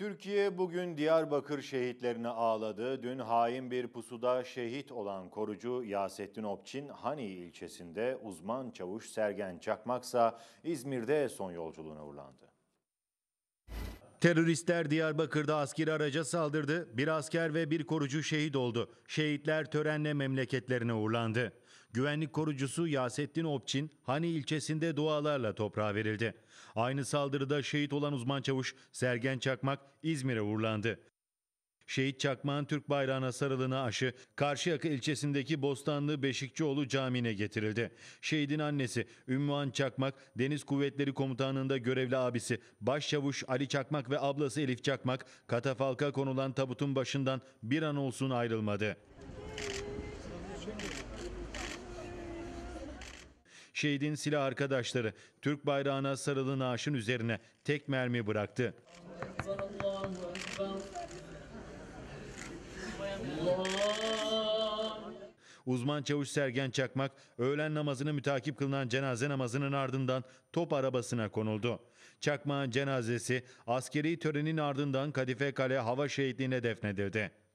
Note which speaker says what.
Speaker 1: Türkiye bugün Diyarbakır şehitlerini ağladı. Dün hain bir pusuda şehit olan korucu Yasettin Opçin, Hani ilçesinde uzman çavuş Sergen Çakmaksa İzmir'de son yolculuğuna uğurlandı.
Speaker 2: Teröristler Diyarbakır'da asker araca saldırdı. Bir asker ve bir korucu şehit oldu. Şehitler törenle memleketlerine uğurlandı. Güvenlik korucusu Yasettin Opçin, Hani ilçesinde dualarla toprağa verildi. Aynı saldırıda şehit olan uzman çavuş Sergen Çakmak İzmir'e uğurlandı. Şehit Çakmağ'ın Türk bayrağına sarılığına aşı Karşıyaka ilçesindeki Bostanlı Beşikçioğlu Camii'ne getirildi. Şehidin annesi Ümmühan Çakmak, Deniz Kuvvetleri Komutanı'nda görevli abisi Başçavuş Ali Çakmak ve ablası Elif Çakmak, katafalka konulan tabutun başından bir an olsun ayrılmadı. Şehidin silah arkadaşları Türk bayrağına sarılı naaşın üzerine tek mermi bıraktı. Uzman çavuş Sergen Çakmak öğlen namazını mütakip kılınan cenaze namazının ardından top arabasına konuldu. Çakmak'ın cenazesi askeri törenin ardından Kadife Kale Hava Şehitliği'ne defnedildi.